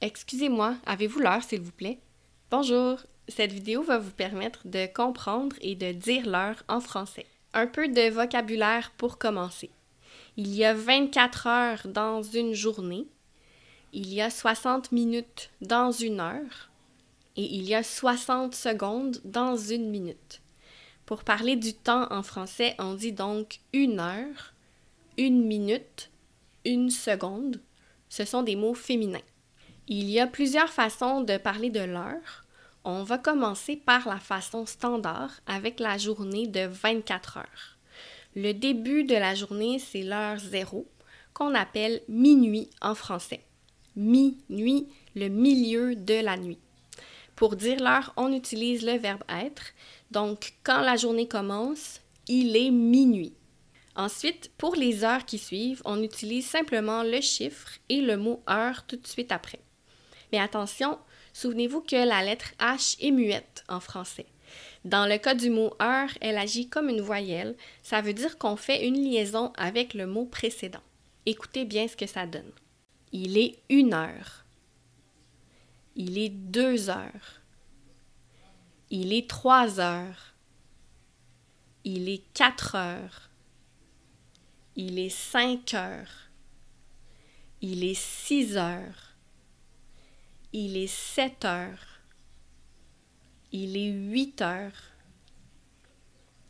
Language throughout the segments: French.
Excusez-moi, avez-vous l'heure, s'il vous plaît? Bonjour! Cette vidéo va vous permettre de comprendre et de dire l'heure en français. Un peu de vocabulaire pour commencer. Il y a 24 heures dans une journée. Il y a 60 minutes dans une heure. Et il y a 60 secondes dans une minute. Pour parler du temps en français, on dit donc une heure, une minute, une seconde. Ce sont des mots féminins. Il y a plusieurs façons de parler de l'heure. On va commencer par la façon standard avec la journée de 24 heures. Le début de la journée, c'est l'heure zéro, qu'on appelle minuit en français. Minuit, le milieu de la nuit. Pour dire l'heure, on utilise le verbe être. Donc, quand la journée commence, il est minuit. Ensuite, pour les heures qui suivent, on utilise simplement le chiffre et le mot heure tout de suite après. Mais attention, souvenez-vous que la lettre H est muette en français. Dans le cas du mot heure, elle agit comme une voyelle. Ça veut dire qu'on fait une liaison avec le mot précédent. Écoutez bien ce que ça donne. Il est une heure. Il est deux heures. Il est trois heures. Il est quatre heures. Il est cinq heures. Il est six heures. Il est 7 heures. Il est 8 heures.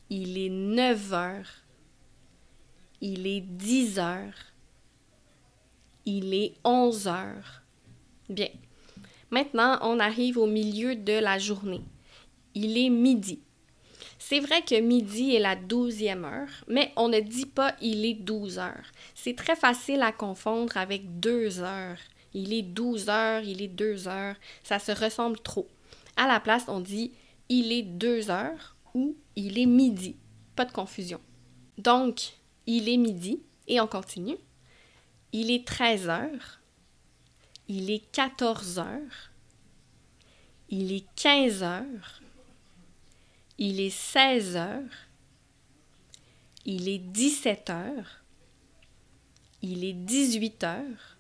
Il est 9 heures. Il est 10 heures. Il est 11 heures. Bien. Maintenant, on arrive au milieu de la journée. Il est midi. C'est vrai que midi est la douzième heure, mais on ne dit pas il est 12 heures. C'est très facile à confondre avec «deux heures il est 12 heures, il est 2 heures, ça se ressemble trop. À la place, on dit il est 2 heures ou il est midi. Pas de confusion. Donc, il est midi et on continue. Il est 13 heures. Il est 14 heures. Il est 15 heures. Il est 16 heures. Il est 17 heures. Il est 18 heures.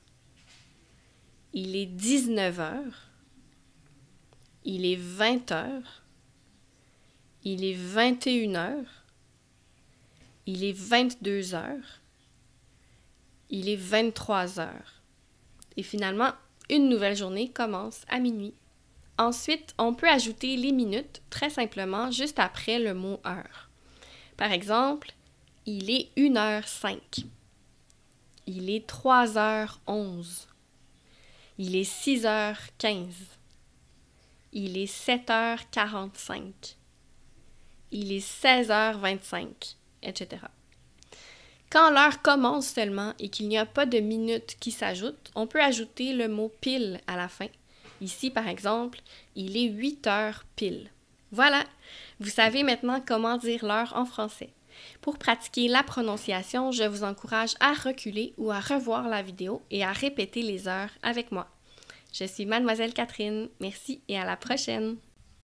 Il est 19h. Il est 20h. Il est 21h. Il est 22h. Il est 23h. Et finalement, une nouvelle journée commence à minuit. Ensuite, on peut ajouter les minutes très simplement juste après le mot heure. Par exemple, il est 1h05. Il est 3h11. Il est 6h15. Il est 7h45. Il est 16h25, etc. Quand l'heure commence seulement et qu'il n'y a pas de minute qui s'ajoute, on peut ajouter le mot pile à la fin. Ici, par exemple, il est 8 h pile. Voilà, vous savez maintenant comment dire l'heure en français. Pour pratiquer la prononciation, je vous encourage à reculer ou à revoir la vidéo et à répéter les heures avec moi. Je suis mademoiselle Catherine, merci et à la prochaine!